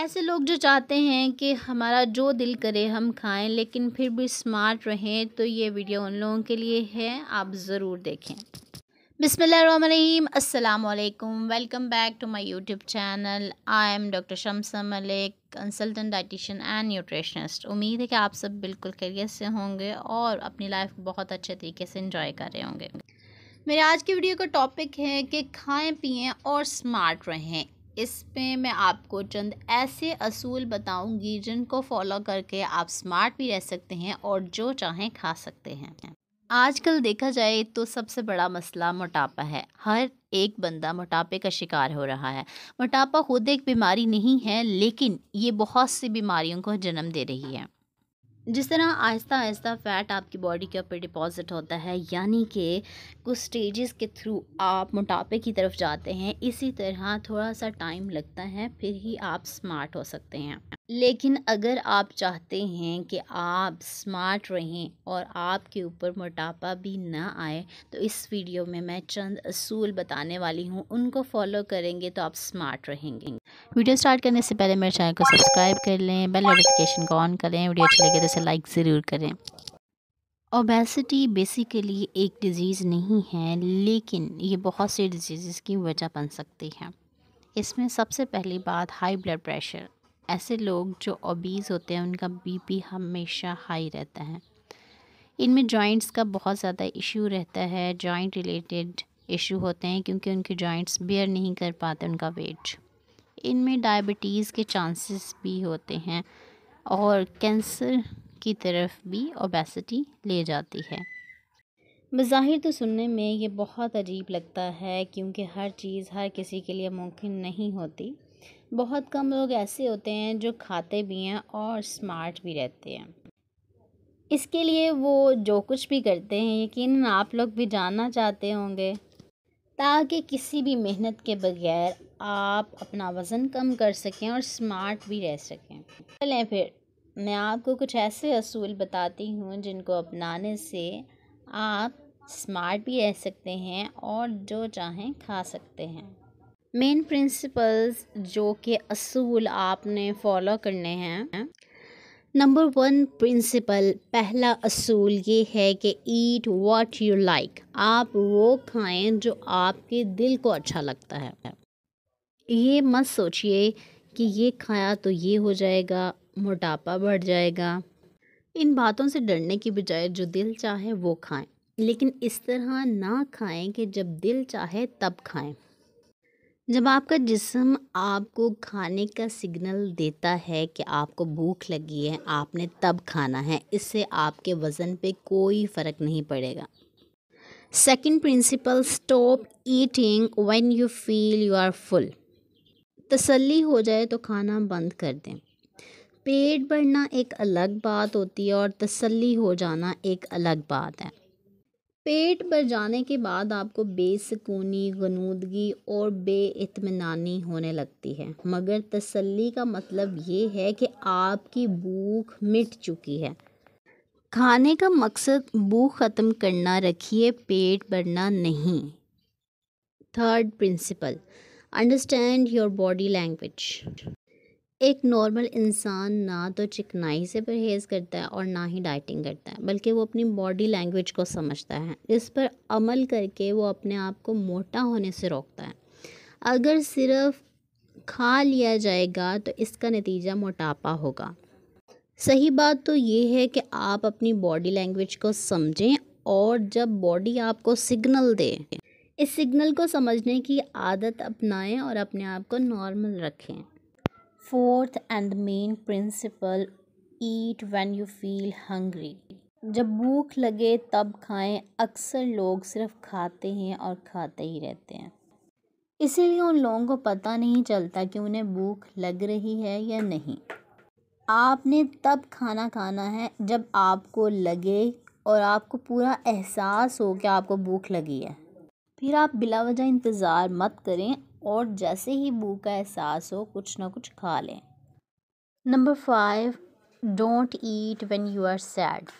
ऐसे लोग जो चाहते हैं कि हमारा जो दिल करे हम खाएं लेकिन फिर भी स्मार्ट रहें तो ये वीडियो उन लोगों के लिए है आप ज़रूर देखें बिसमीम अल्लाम welcome back to my YouTube channel I am doctor Shamsa Malik consultant dietitian and nutritionist उम्मीद है कि आप सब बिल्कुल करियर से होंगे और अपनी लाइफ बहुत अच्छे तरीके से इंजॉय कर रहे होंगे मेरे आज की वीडियो का टॉपिक है कि खाएं पिएं और स्मार्ट रहें इसमें मैं आपको चंद ऐसे असूल बताऊंगी जिनको फॉलो करके आप स्मार्ट भी रह सकते हैं और जो चाहें खा सकते हैं आजकल देखा जाए तो सबसे बड़ा मसला मोटापा है हर एक बंदा मोटापे का शिकार हो रहा है मोटापा खुद एक बीमारी नहीं है लेकिन ये बहुत सी बीमारियों को जन्म दे रही है जिस तरह आहिस्ता आहिस्ता फ़ैट आपकी बॉडी के ऊपर डिपॉज़िट होता है यानी कि कुछ स्टेजेस के थ्रू आप मोटापे की तरफ जाते हैं इसी तरह थोड़ा सा टाइम लगता है फिर ही आप स्मार्ट हो सकते हैं लेकिन अगर आप चाहते हैं कि आप स्मार्ट रहें और आपके ऊपर मोटापा भी ना आए तो इस वीडियो में मैं चंद असूल बताने वाली हूँ उनको फॉलो करेंगे तो आप स्मार्ट रहेंगे वीडियो स्टार्ट करने से पहले मेरे चैनल को सब्सक्राइब कर लें बेल नोटिफिकेशन को ऑन करें वीडियो अच्छी लगे तो इसे लाइक ज़रूर करें ओबेसिटी बेसिकली एक डिज़ीज़ नहीं है लेकिन ये बहुत से डिजीज़ की वजह बन सकती है इसमें सबसे पहली बात हाई ब्लड प्रेशर ऐसे लोग जो ओबीज़ होते हैं उनका बीपी हमेशा हाई रहता है इनमें जॉइंट्स का बहुत ज़्यादा इशू रहता है जॉइंट रिलेटेड इशू होते हैं क्योंकि उनके जॉइंट्स बियर नहीं कर पाते उनका वेट इनमें डायबिटीज़ के चांसेस भी होते हैं और कैंसर की तरफ भी ओबेसिटी ले जाती है बज़ाहिर तो सुनने में ये बहुत अजीब लगता है क्योंकि हर चीज़ हर किसी के लिए मुमकिन नहीं होती बहुत कम लोग ऐसे होते हैं जो खाते भी हैं और स्मार्ट भी रहते हैं इसके लिए वो जो कुछ भी करते हैं यकीन आप लोग भी जानना चाहते होंगे ताकि किसी भी मेहनत के बगैर आप अपना वज़न कम कर सकें और स्मार्ट भी रह सकें चलें फिर मैं आपको कुछ ऐसे असूल बताती हूँ जिनको अपनाने से आप स्मार्ट भी रह सकते हैं और जो चाहें खा सकते हैं मेन प्रिंसिपल्स जो कि असूल आपने फॉलो करने हैं नंबर वन प्रिंसिपल पहला असूल ये है कि ईट व्हाट यू लाइक आप वो खाएं जो आपके दिल को अच्छा लगता है ये मत सोचिए कि ये खाया तो ये हो जाएगा मोटापा बढ़ जाएगा इन बातों से डरने की बजाय जो दिल चाहे वो खाएं लेकिन इस तरह ना खाएं कि जब दिल चाहे तब खाएं जब आपका जिसम आपको खाने का सिग्नल देता है कि आपको भूख लगी है आपने तब खाना है इससे आपके वज़न पे कोई फ़र्क नहीं पड़ेगा second principle stop eating when you feel you are full तसल्ली हो जाए तो खाना बंद कर दें पेट भरना एक अलग बात होती है और तसल्ली हो जाना एक अलग बात है पेट भर जाने के बाद आपको बेसकूनी गनूदगी और बेतमानी होने लगती है मगर तसल्ली का मतलब ये है कि आपकी भूख मिट चुकी है खाने का मकसद भूख ख़त्म करना रखिए पेट भरना नहीं third principle understand your body language एक नॉर्मल इंसान ना तो चिकनाई से परहेज़ करता है और ना ही डाइटिंग करता है बल्कि वो अपनी बॉडी लैंग्वेज को समझता है इस पर अमल करके वो अपने आप को मोटा होने से रोकता है अगर सिर्फ खा लिया जाएगा तो इसका नतीजा मोटापा होगा सही बात तो ये है कि आप अपनी बॉडी लैंग्वेज को समझें और जब बॉडी आपको सिग्नल दे इस सिग्नल को समझने की आदत अपनाएं और अपने आप को नॉर्मल रखें fourth and main principle eat when you feel hungry जब भूख लगे तब खाएं अक्सर लोग सिर्फ खाते हैं और खाते ही रहते हैं इसीलिए उन लोगों को पता नहीं चलता कि उन्हें भूख लग रही है या नहीं आपने तब खाना खाना है जब आपको लगे और आपको पूरा एहसास हो कि आपको भूख लगी है फिर आप बिला वजह इंतज़ार मत करें और जैसे ही भूख का एहसास हो कुछ ना कुछ खा लें number five don't eat when you are sad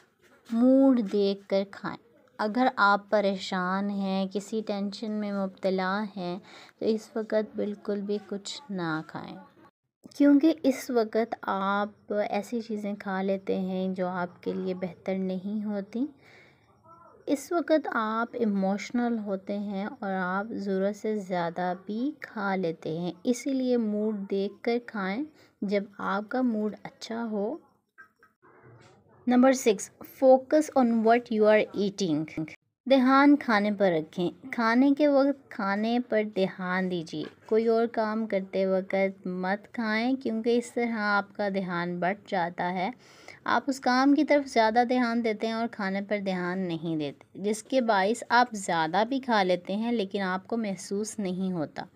mood देख कर खाएँ अगर आप परेशान हैं किसी टेंशन में मुबतला हैं तो इस वक्त बिल्कुल भी कुछ ना खाएं क्योंकि इस वक्त आप ऐसी चीज़ें खा लेते हैं जो आपके लिए बेहतर नहीं होती इस वक्त आप इमोशनल होते हैं और आप ज़रूरत से ज़्यादा भी खा लेते हैं इसीलिए मूड देख कर खाएँ जब आपका मूड अच्छा हो number six focus on what you are eating ध्यान खाने पर रखें खाने के वक्त खाने पर ध्यान दीजिए कोई और काम करते वक्त मत खाएं क्योंकि इस तरह आपका ध्यान बढ़ जाता है आप उस काम की तरफ ज़्यादा ध्यान देते हैं और खाने पर ध्यान नहीं देते जिसके बायस आप ज़्यादा भी खा लेते हैं लेकिन आपको महसूस नहीं होता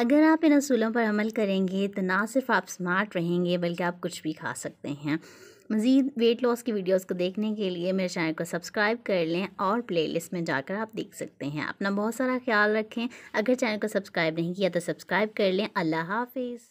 अगर आप इन असूलों पर अमल करेंगे तो ना सिर्फ आप स्मार्ट रहेंगे बल्कि आप कुछ भी खा सकते हैं मज़ीद वेट लॉस की वीडियोस को देखने के लिए मेरे चैनल को सब्सक्राइब कर लें और प्लेलिस्ट में जाकर आप देख सकते हैं अपना बहुत सारा ख्याल रखें अगर चैनल को सब्सक्राइब नहीं किया तो सब्सक्राइब कर लें अल्लाह हाफिज़